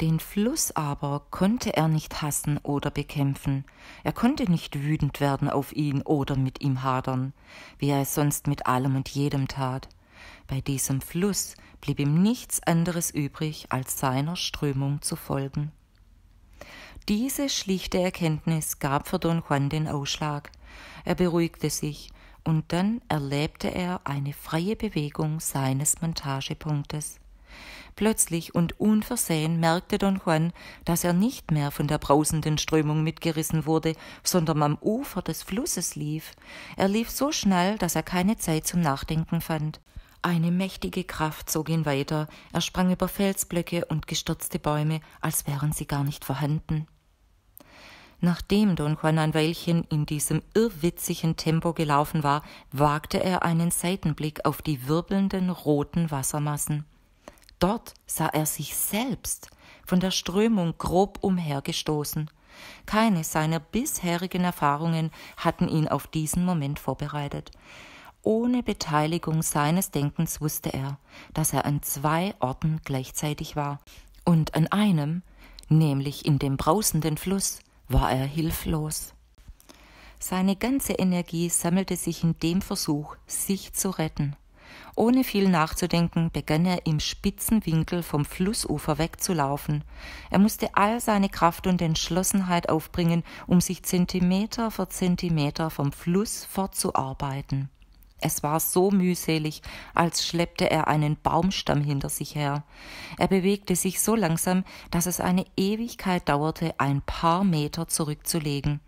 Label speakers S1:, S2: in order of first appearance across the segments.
S1: Den Fluss aber konnte er nicht hassen oder bekämpfen, er konnte nicht wütend werden auf ihn oder mit ihm hadern, wie er es sonst mit allem und jedem tat. Bei diesem Fluss blieb ihm nichts anderes übrig, als seiner Strömung zu folgen. Diese schlichte Erkenntnis gab für Don Juan den Ausschlag. Er beruhigte sich, und dann erlebte er eine freie Bewegung seines Montagepunktes. Plötzlich und unversehen merkte Don Juan, dass er nicht mehr von der brausenden Strömung mitgerissen wurde, sondern am Ufer des Flusses lief. Er lief so schnell, dass er keine Zeit zum Nachdenken fand. Eine mächtige Kraft zog ihn weiter, er sprang über Felsblöcke und gestürzte Bäume, als wären sie gar nicht vorhanden. Nachdem Don Juan ein Weilchen in diesem irrwitzigen Tempo gelaufen war, wagte er einen Seitenblick auf die wirbelnden roten Wassermassen. Dort sah er sich selbst, von der Strömung grob umhergestoßen. Keine seiner bisherigen Erfahrungen hatten ihn auf diesen Moment vorbereitet. Ohne Beteiligung seines Denkens wusste er, dass er an zwei Orten gleichzeitig war. Und an einem, nämlich in dem brausenden Fluss, war er hilflos. Seine ganze Energie sammelte sich in dem Versuch, sich zu retten. Ohne viel nachzudenken begann er im spitzen Winkel vom Flussufer wegzulaufen. Er musste all seine Kraft und Entschlossenheit aufbringen, um sich Zentimeter für Zentimeter vom Fluss fortzuarbeiten. Es war so mühselig, als schleppte er einen Baumstamm hinter sich her. Er bewegte sich so langsam, dass es eine Ewigkeit dauerte, ein paar Meter zurückzulegen.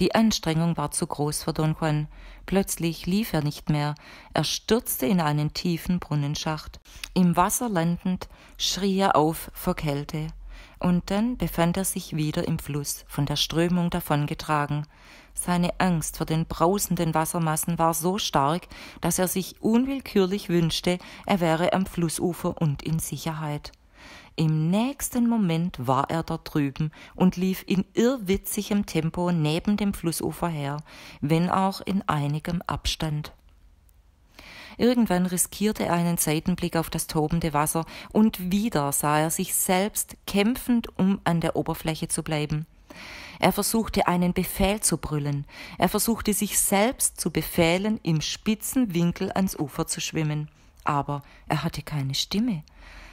S1: Die Anstrengung war zu groß für Don Juan. Plötzlich lief er nicht mehr. Er stürzte in einen tiefen Brunnenschacht. Im Wasser landend schrie er auf vor Kälte. Und dann befand er sich wieder im Fluss, von der Strömung davongetragen. Seine Angst vor den brausenden Wassermassen war so stark, dass er sich unwillkürlich wünschte, er wäre am Flussufer und in Sicherheit. Im nächsten Moment war er da drüben und lief in irrwitzigem Tempo neben dem Flussufer her, wenn auch in einigem Abstand. Irgendwann riskierte er einen Seitenblick auf das tobende Wasser, und wieder sah er sich selbst kämpfend, um an der Oberfläche zu bleiben. Er versuchte einen Befehl zu brüllen, er versuchte sich selbst zu befehlen, im spitzen Winkel ans Ufer zu schwimmen, aber er hatte keine Stimme,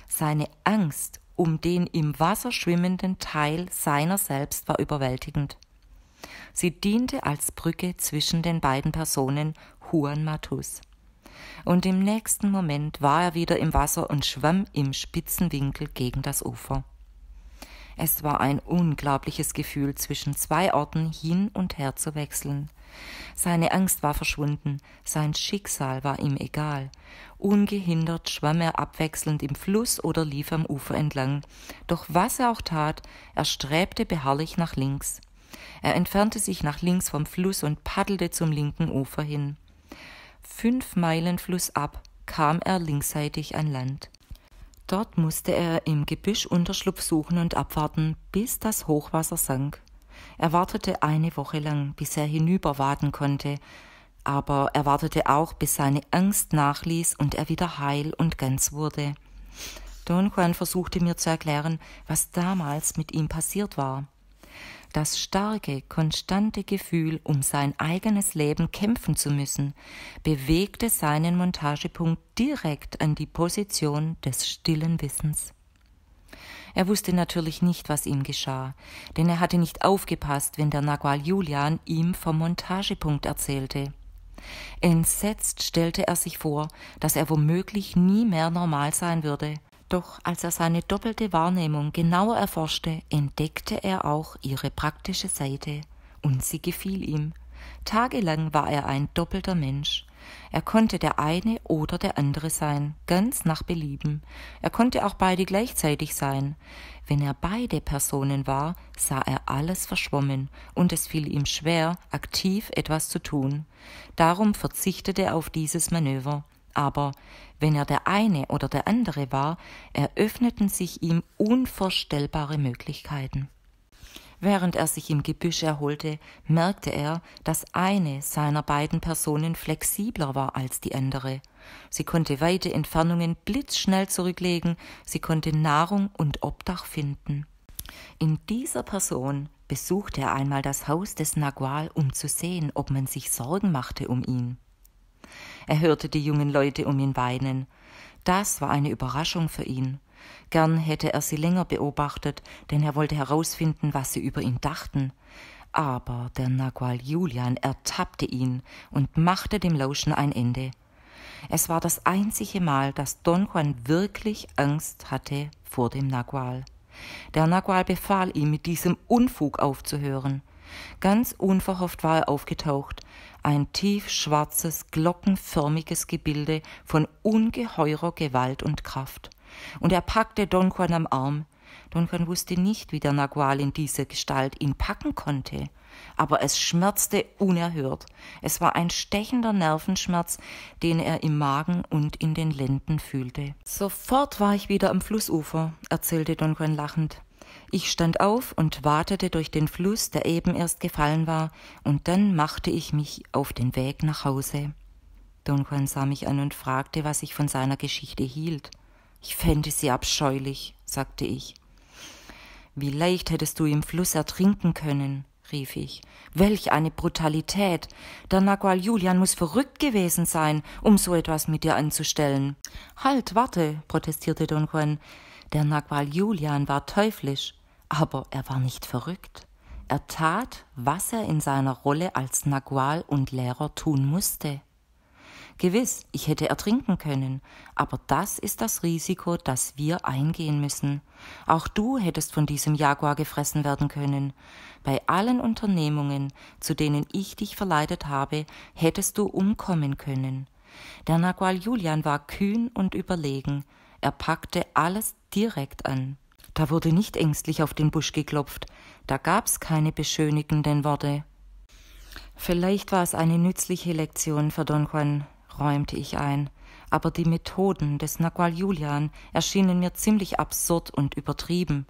S1: seine Angst um den im Wasser schwimmenden Teil seiner selbst war überwältigend. Sie diente als Brücke zwischen den beiden Personen Juan Matus. Und im nächsten Moment war er wieder im Wasser und schwamm im spitzen Winkel gegen das Ufer. Es war ein unglaubliches Gefühl, zwischen zwei Orten hin und her zu wechseln. Seine Angst war verschwunden, sein Schicksal war ihm egal. Ungehindert schwamm er abwechselnd im Fluss oder lief am Ufer entlang. Doch was er auch tat, er strebte beharrlich nach links. Er entfernte sich nach links vom Fluss und paddelte zum linken Ufer hin. Fünf Meilen flussab kam er linksseitig an Land. Dort musste er im Gebüsch Unterschlupf suchen und abwarten, bis das Hochwasser sank. Er wartete eine Woche lang, bis er hinüberwaden konnte, aber er wartete auch, bis seine Angst nachließ und er wieder heil und ganz wurde. Don Juan versuchte mir zu erklären, was damals mit ihm passiert war das starke, konstante Gefühl, um sein eigenes Leben kämpfen zu müssen, bewegte seinen Montagepunkt direkt an die Position des stillen Wissens. Er wusste natürlich nicht, was ihm geschah, denn er hatte nicht aufgepasst, wenn der Nagual Julian ihm vom Montagepunkt erzählte. Entsetzt stellte er sich vor, dass er womöglich nie mehr normal sein würde doch als er seine doppelte Wahrnehmung genauer erforschte, entdeckte er auch ihre praktische Seite, und sie gefiel ihm. Tagelang war er ein doppelter Mensch. Er konnte der eine oder der andere sein, ganz nach Belieben. Er konnte auch beide gleichzeitig sein. Wenn er beide Personen war, sah er alles verschwommen, und es fiel ihm schwer, aktiv etwas zu tun. Darum verzichtete er auf dieses Manöver aber wenn er der eine oder der andere war, eröffneten sich ihm unvorstellbare Möglichkeiten. Während er sich im Gebüsch erholte, merkte er, dass eine seiner beiden Personen flexibler war als die andere. Sie konnte weite Entfernungen blitzschnell zurücklegen, sie konnte Nahrung und Obdach finden. In dieser Person besuchte er einmal das Haus des Nagual, um zu sehen, ob man sich Sorgen machte um ihn. Er hörte die jungen Leute um ihn weinen. Das war eine Überraschung für ihn. Gern hätte er sie länger beobachtet, denn er wollte herausfinden, was sie über ihn dachten. Aber der Nagual Julian ertappte ihn und machte dem Lauschen ein Ende. Es war das einzige Mal, dass Don Juan wirklich Angst hatte vor dem Nagual. Der Nagual befahl ihm, mit diesem Unfug aufzuhören. Ganz unverhofft war er aufgetaucht, ein tiefschwarzes, glockenförmiges Gebilde von ungeheurer Gewalt und Kraft. Und er packte Don Juan am Arm. Don Juan wusste nicht, wie der Nagual in dieser Gestalt ihn packen konnte. Aber es schmerzte unerhört. Es war ein stechender Nervenschmerz, den er im Magen und in den Lenden fühlte. Sofort war ich wieder am Flussufer, erzählte Don Juan lachend. Ich stand auf und watete durch den Fluss, der eben erst gefallen war, und dann machte ich mich auf den Weg nach Hause. Don Juan sah mich an und fragte, was ich von seiner Geschichte hielt. Ich fände sie abscheulich, sagte ich. Wie leicht hättest du im Fluss ertrinken können, rief ich. Welch eine Brutalität! Der Nagual Julian muss verrückt gewesen sein, um so etwas mit dir anzustellen. Halt, warte, protestierte Don Juan. Der Nagual Julian war teuflisch, aber er war nicht verrückt. Er tat, was er in seiner Rolle als Nagual und Lehrer tun musste. Gewiss, ich hätte ertrinken können, aber das ist das Risiko, das wir eingehen müssen. Auch du hättest von diesem Jaguar gefressen werden können. Bei allen Unternehmungen, zu denen ich dich verleitet habe, hättest du umkommen können. Der Nagual Julian war kühn und überlegen, er packte alles direkt an. Da wurde nicht ängstlich auf den Busch geklopft, da gab's keine beschönigenden Worte. Vielleicht war es eine nützliche Lektion für Don Juan, räumte ich ein, aber die Methoden des Nagual Julian erschienen mir ziemlich absurd und übertrieben.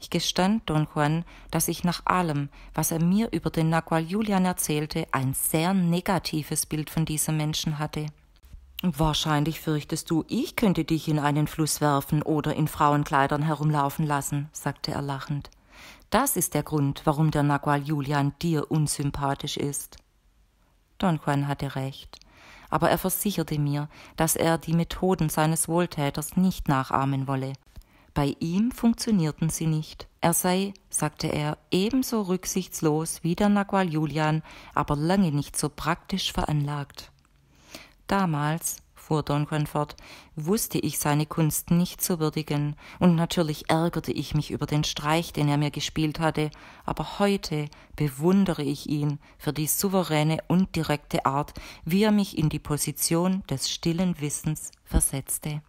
S1: Ich gestand Don Juan, dass ich nach allem, was er mir über den Nagual Julian erzählte, ein sehr negatives Bild von diesem Menschen hatte. Wahrscheinlich fürchtest du, ich könnte dich in einen Fluss werfen oder in Frauenkleidern herumlaufen lassen, sagte er lachend. Das ist der Grund, warum der Nagual Julian dir unsympathisch ist. Don Juan hatte recht, aber er versicherte mir, dass er die Methoden seines Wohltäters nicht nachahmen wolle. Bei ihm funktionierten sie nicht. Er sei, sagte er, ebenso rücksichtslos wie der Nagual Julian, aber lange nicht so praktisch veranlagt. Damals, fuhr Don fort, wusste ich seine Kunst nicht zu würdigen, und natürlich ärgerte ich mich über den Streich, den er mir gespielt hatte, aber heute bewundere ich ihn für die souveräne und direkte Art, wie er mich in die Position des stillen Wissens versetzte.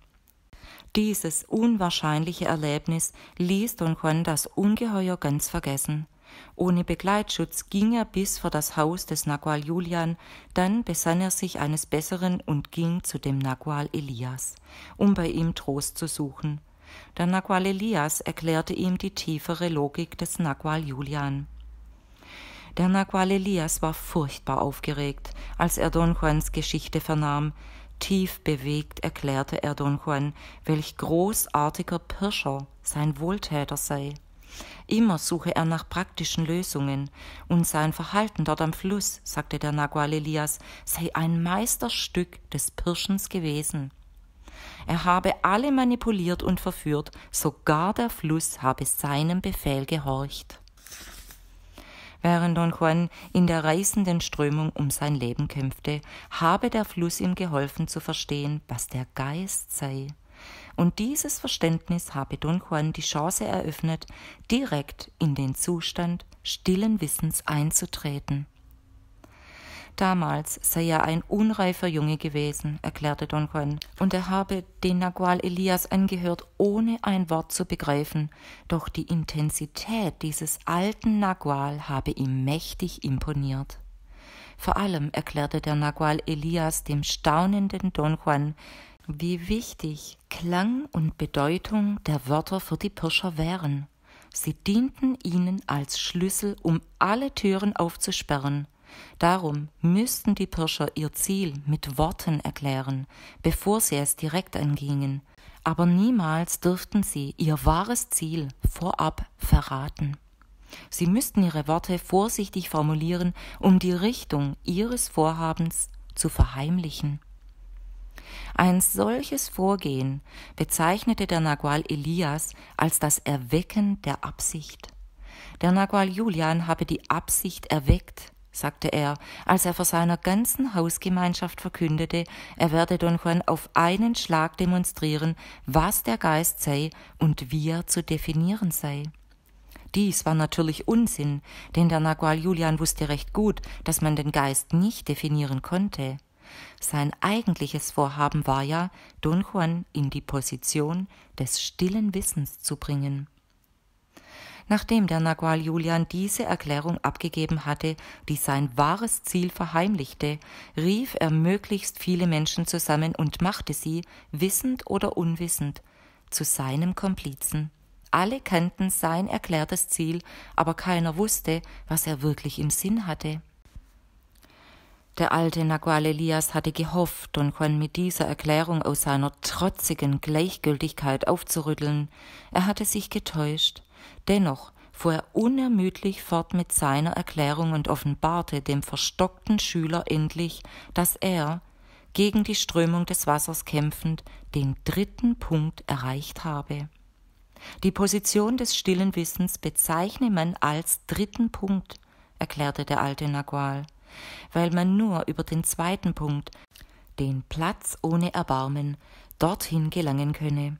S1: Dieses unwahrscheinliche Erlebnis ließ Don Juan das Ungeheuer ganz vergessen. Ohne Begleitschutz ging er bis vor das Haus des Nagual Julian, dann besann er sich eines Besseren und ging zu dem Nagual Elias, um bei ihm Trost zu suchen. Der Nagual Elias erklärte ihm die tiefere Logik des Nagual Julian. Der Nagual Elias war furchtbar aufgeregt, als er Don Juans Geschichte vernahm. Tief bewegt erklärte er Don Juan, welch großartiger Pirscher sein Wohltäter sei. Immer suche er nach praktischen Lösungen, und sein Verhalten dort am Fluss, sagte der Nagual Elias, sei ein Meisterstück des Pirschens gewesen. Er habe alle manipuliert und verführt, sogar der Fluss habe seinem Befehl gehorcht. Während Don Juan in der reißenden Strömung um sein Leben kämpfte, habe der Fluss ihm geholfen zu verstehen, was der Geist sei. Und dieses Verständnis habe Don Juan die Chance eröffnet, direkt in den Zustand stillen Wissens einzutreten. Damals sei er ein unreifer Junge gewesen, erklärte Don Juan, und er habe den Nagual Elias angehört, ohne ein Wort zu begreifen, doch die Intensität dieses alten Nagual habe ihm mächtig imponiert. Vor allem erklärte der Nagual Elias dem staunenden Don Juan, wie wichtig Klang und Bedeutung der Wörter für die Pirscher wären. Sie dienten ihnen als Schlüssel, um alle Türen aufzusperren. Darum müssten die Pirscher ihr Ziel mit Worten erklären, bevor sie es direkt angingen. Aber niemals dürften sie ihr wahres Ziel vorab verraten. Sie müssten ihre Worte vorsichtig formulieren, um die Richtung ihres Vorhabens zu verheimlichen. Ein solches Vorgehen bezeichnete der Nagual Elias als das Erwecken der Absicht. Der Nagual Julian habe die Absicht erweckt, sagte er, als er vor seiner ganzen Hausgemeinschaft verkündete, er werde Don Juan auf einen Schlag demonstrieren, was der Geist sei und wie er zu definieren sei. Dies war natürlich Unsinn, denn der Nagual Julian wusste recht gut, dass man den Geist nicht definieren konnte. Sein eigentliches Vorhaben war ja, Don Juan in die Position des stillen Wissens zu bringen. Nachdem der Nagual Julian diese Erklärung abgegeben hatte, die sein wahres Ziel verheimlichte, rief er möglichst viele Menschen zusammen und machte sie, wissend oder unwissend, zu seinem Komplizen. Alle kannten sein erklärtes Ziel, aber keiner wusste, was er wirklich im Sinn hatte. Der alte Nagual Elias hatte gehofft, Don Juan mit dieser Erklärung aus seiner trotzigen Gleichgültigkeit aufzurütteln. Er hatte sich getäuscht. Dennoch fuhr er unermüdlich fort mit seiner Erklärung und offenbarte dem verstockten Schüler endlich, dass er, gegen die Strömung des Wassers kämpfend, den dritten Punkt erreicht habe. Die Position des stillen Wissens bezeichne man als dritten Punkt, erklärte der alte Nagual weil man nur über den zweiten Punkt, den Platz ohne Erbarmen, dorthin gelangen könne.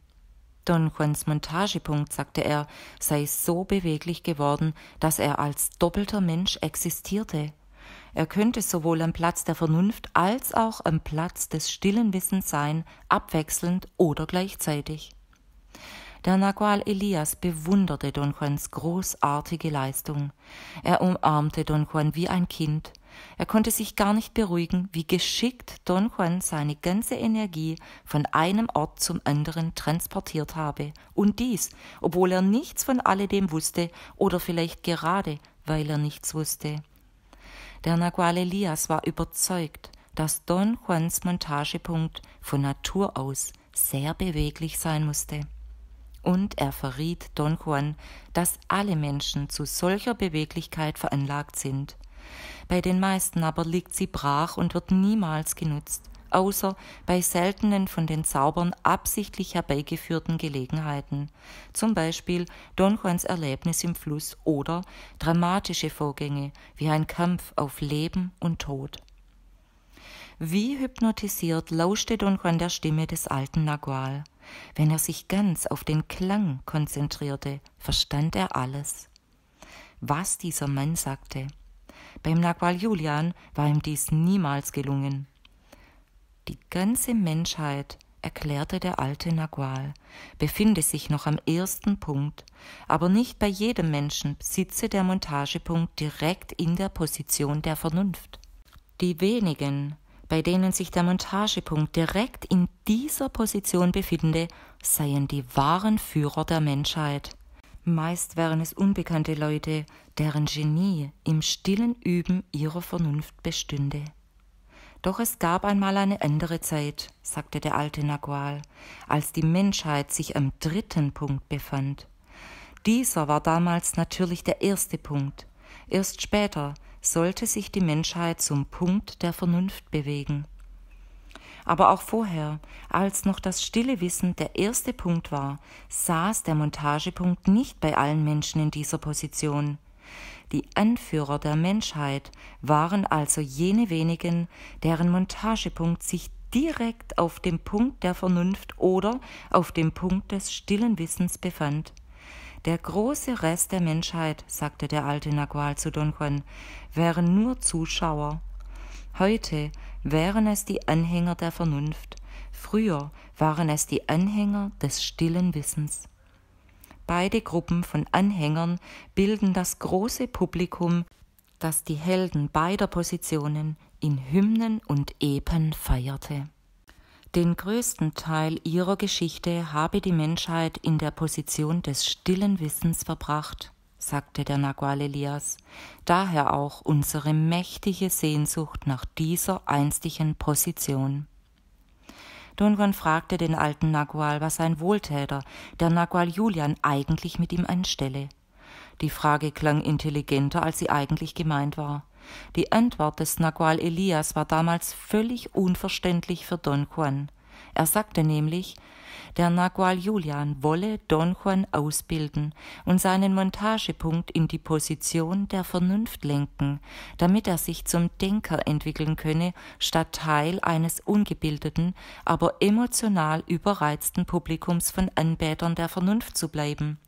S1: Don Juans Montagepunkt, sagte er, sei so beweglich geworden, dass er als doppelter Mensch existierte. Er könnte sowohl am Platz der Vernunft als auch am Platz des stillen Wissens sein, abwechselnd oder gleichzeitig. Der Nagual Elias bewunderte Don Juans großartige Leistung. Er umarmte Don Juan wie ein Kind. Er konnte sich gar nicht beruhigen, wie geschickt Don Juan seine ganze Energie von einem Ort zum anderen transportiert habe. Und dies, obwohl er nichts von alledem wusste oder vielleicht gerade, weil er nichts wusste. Der Nagual Elias war überzeugt, dass Don Juans Montagepunkt von Natur aus sehr beweglich sein musste. Und er verriet Don Juan, dass alle Menschen zu solcher Beweglichkeit veranlagt sind – bei den meisten aber liegt sie brach und wird niemals genutzt, außer bei seltenen von den Zaubern absichtlich herbeigeführten Gelegenheiten, zum Beispiel Don Juans Erlebnis im Fluss oder dramatische Vorgänge wie ein Kampf auf Leben und Tod. Wie hypnotisiert lauschte Don Juan der Stimme des alten Nagual. Wenn er sich ganz auf den Klang konzentrierte, verstand er alles, was dieser Mann sagte. Beim Nagual Julian war ihm dies niemals gelungen. Die ganze Menschheit, erklärte der alte Nagual, befinde sich noch am ersten Punkt, aber nicht bei jedem Menschen sitze der Montagepunkt direkt in der Position der Vernunft. Die wenigen, bei denen sich der Montagepunkt direkt in dieser Position befinde, seien die wahren Führer der Menschheit. Meist waren es unbekannte Leute, deren Genie im stillen Üben ihrer Vernunft bestünde. Doch es gab einmal eine andere Zeit, sagte der alte Nagual, als die Menschheit sich am dritten Punkt befand. Dieser war damals natürlich der erste Punkt. Erst später sollte sich die Menschheit zum Punkt der Vernunft bewegen. Aber auch vorher, als noch das stille Wissen der erste Punkt war, saß der Montagepunkt nicht bei allen Menschen in dieser Position. Die Anführer der Menschheit waren also jene wenigen, deren Montagepunkt sich direkt auf dem Punkt der Vernunft oder auf dem Punkt des stillen Wissens befand. Der große Rest der Menschheit, sagte der alte Nagual zu Don Juan, wären nur Zuschauer. Heute wären es die Anhänger der Vernunft, früher waren es die Anhänger des stillen Wissens. Beide Gruppen von Anhängern bilden das große Publikum, das die Helden beider Positionen in Hymnen und Epen feierte. Den größten Teil ihrer Geschichte habe die Menschheit in der Position des stillen Wissens verbracht sagte der Nagual Elias, daher auch unsere mächtige Sehnsucht nach dieser einstigen Position. Dungon fragte den alten Nagual, was sein Wohltäter, der Nagual Julian, eigentlich mit ihm anstelle. Die Frage klang intelligenter, als sie eigentlich gemeint war. Die Antwort des Nagual Elias war damals völlig unverständlich für Don Juan. Er sagte nämlich, der Nagual Julian wolle Don Juan ausbilden und seinen Montagepunkt in die Position der Vernunft lenken, damit er sich zum Denker entwickeln könne, statt Teil eines ungebildeten, aber emotional überreizten Publikums von Anbetern der Vernunft zu bleiben.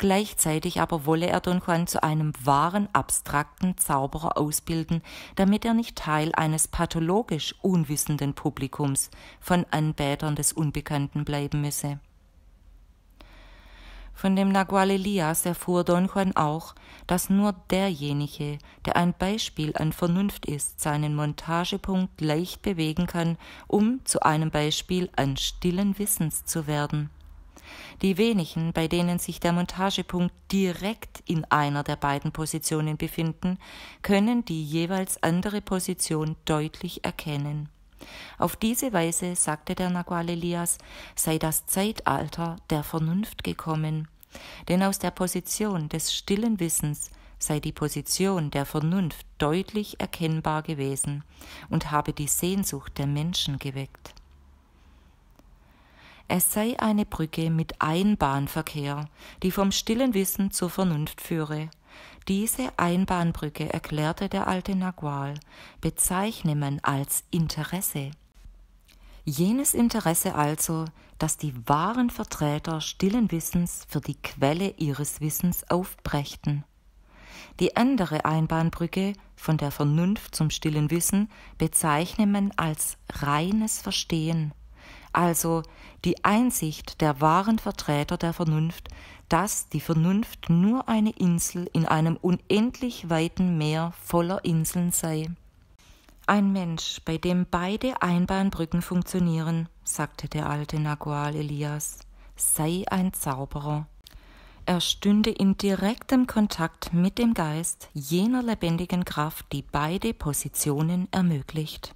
S1: Gleichzeitig aber wolle er Don Juan zu einem wahren, abstrakten Zauberer ausbilden, damit er nicht Teil eines pathologisch unwissenden Publikums von Anbetern des Unbekannten bleiben müsse. Von dem Nagual Elias erfuhr Don Juan auch, dass nur derjenige, der ein Beispiel an Vernunft ist, seinen Montagepunkt leicht bewegen kann, um zu einem Beispiel an stillen Wissens zu werden. Die wenigen, bei denen sich der Montagepunkt direkt in einer der beiden Positionen befinden, können die jeweils andere Position deutlich erkennen. Auf diese Weise, sagte der Nagual Elias, sei das Zeitalter der Vernunft gekommen. Denn aus der Position des stillen Wissens sei die Position der Vernunft deutlich erkennbar gewesen und habe die Sehnsucht der Menschen geweckt es sei eine Brücke mit Einbahnverkehr, die vom stillen Wissen zur Vernunft führe. Diese Einbahnbrücke erklärte der alte Nagual, bezeichne man als Interesse. Jenes Interesse also, das die wahren Vertreter stillen Wissens für die Quelle ihres Wissens aufbrächten. Die andere Einbahnbrücke von der Vernunft zum stillen Wissen bezeichne man als reines Verstehen, also die Einsicht der wahren Vertreter der Vernunft, dass die Vernunft nur eine Insel in einem unendlich weiten Meer voller Inseln sei. Ein Mensch, bei dem beide Einbahnbrücken funktionieren, sagte der alte Nagual Elias, sei ein Zauberer. Er stünde in direktem Kontakt mit dem Geist jener lebendigen Kraft, die beide Positionen ermöglicht.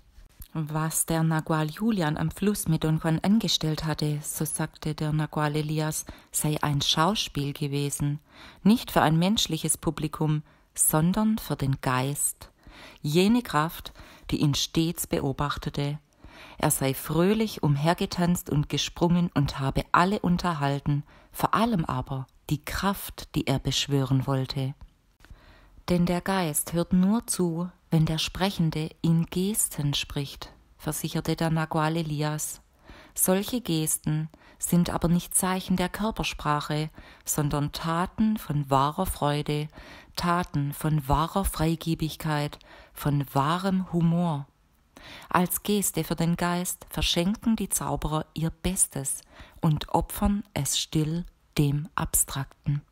S1: Was der Nagual Julian am Fluss mit Don Juan angestellt hatte, so sagte der Nagual Elias, sei ein Schauspiel gewesen, nicht für ein menschliches Publikum, sondern für den Geist, jene Kraft, die ihn stets beobachtete. Er sei fröhlich umhergetanzt und gesprungen und habe alle unterhalten, vor allem aber die Kraft, die er beschwören wollte. Denn der Geist hört nur zu, wenn der Sprechende in Gesten spricht, versicherte der Nagual Elias. Solche Gesten sind aber nicht Zeichen der Körpersprache, sondern Taten von wahrer Freude, Taten von wahrer Freigebigkeit, von wahrem Humor. Als Geste für den Geist verschenken die Zauberer ihr Bestes und opfern es still dem Abstrakten.